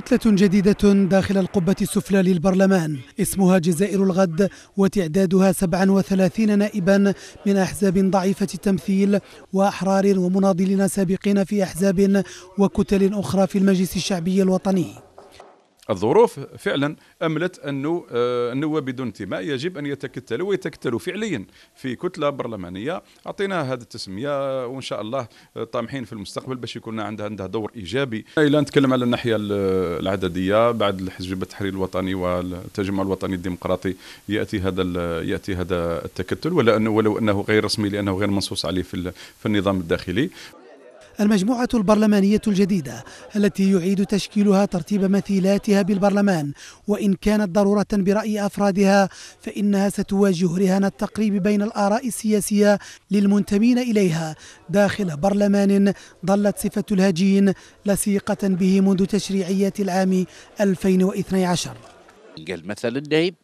كتلة جديدة داخل القبة السفلى للبرلمان اسمها جزائر الغد وتعدادها 37 نائبا من أحزاب ضعيفة التمثيل وأحرار ومناضلين سابقين في أحزاب وكتل أخرى في المجلس الشعبي الوطني الظروف فعلا املت انه النواب آه، بدون انتماء يجب ان يتكتلوا ويتكتلوا فعليا في كتله برلمانيه اعطينا هذه التسميه وان شاء الله آه، طامحين في المستقبل باش يكون عندها عندها دور ايجابي الى نتكلم على الناحيه العدديه بعد الحزب التحرير الوطني والتجمع الوطني الديمقراطي ياتي هذا ياتي هذا التكتل ولا انه ولو انه غير رسمي لانه غير منصوص عليه في, في النظام الداخلي المجموعة البرلمانية الجديدة التي يعيد تشكيلها ترتيب مثيلاتها بالبرلمان وإن كانت ضرورة برأي أفرادها فإنها ستواجه رهان التقريب بين الآراء السياسية للمنتمين إليها داخل برلمان ظلت صفة الهجين لصيقة به منذ تشريعيات العام 2012 قال مثلا نائب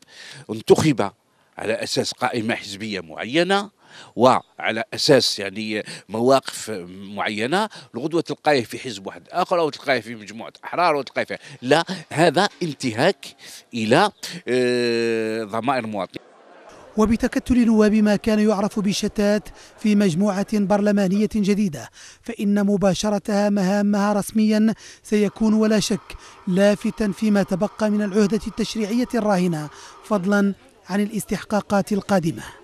انتخب على أساس قائمة حزبية معينة وعلى اساس يعني مواقف معينه الغدوه تلقاه في حزب واحد اخر او تلقاه في مجموعه احرار او تلقاه في لا هذا انتهاك الى آه، ضمائر مواطن وبتكتل نواب ما كان يعرف بشتات في مجموعة برلمانية جديدة فإن مباشرتها مهامها رسميا سيكون ولا شك لافتا فيما تبقى من العهدة التشريعية الراهنة فضلا عن الاستحقاقات القادمة